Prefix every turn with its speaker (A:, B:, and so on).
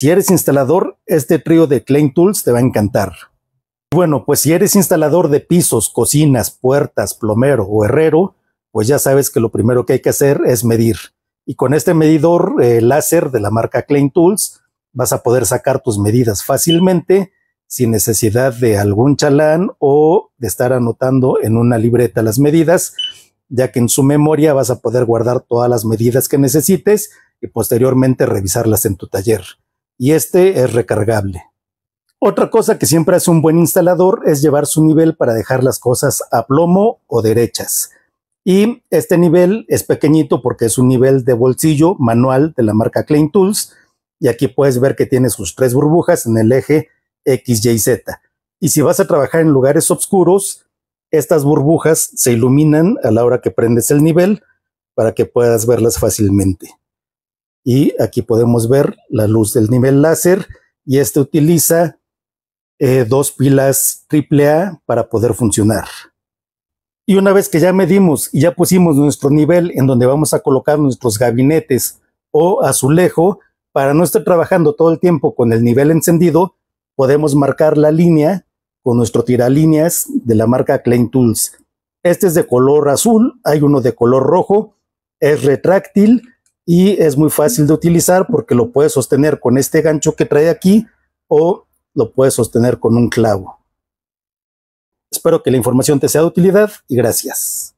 A: Si eres instalador, este trío de Klein Tools te va a encantar. Bueno, pues si eres instalador de pisos, cocinas, puertas, plomero o herrero, pues ya sabes que lo primero que hay que hacer es medir. Y con este medidor eh, láser de la marca Klein Tools vas a poder sacar tus medidas fácilmente sin necesidad de algún chalán o de estar anotando en una libreta las medidas, ya que en su memoria vas a poder guardar todas las medidas que necesites y posteriormente revisarlas en tu taller y este es recargable. Otra cosa que siempre hace un buen instalador es llevar su nivel para dejar las cosas a plomo o derechas. Y este nivel es pequeñito porque es un nivel de bolsillo manual de la marca Klein Tools. Y aquí puedes ver que tiene sus tres burbujas en el eje X, Y, Z. Y si vas a trabajar en lugares oscuros, estas burbujas se iluminan a la hora que prendes el nivel para que puedas verlas fácilmente. Y aquí podemos ver la luz del nivel láser y este utiliza eh, dos pilas AAA para poder funcionar. Y una vez que ya medimos y ya pusimos nuestro nivel en donde vamos a colocar nuestros gabinetes o azulejo, para no estar trabajando todo el tiempo con el nivel encendido, podemos marcar la línea con nuestro tiralíneas de la marca Klein Tools. Este es de color azul, hay uno de color rojo, es retráctil y es muy fácil de utilizar porque lo puedes sostener con este gancho que trae aquí o lo puedes sostener con un clavo. Espero que la información te sea de utilidad y gracias.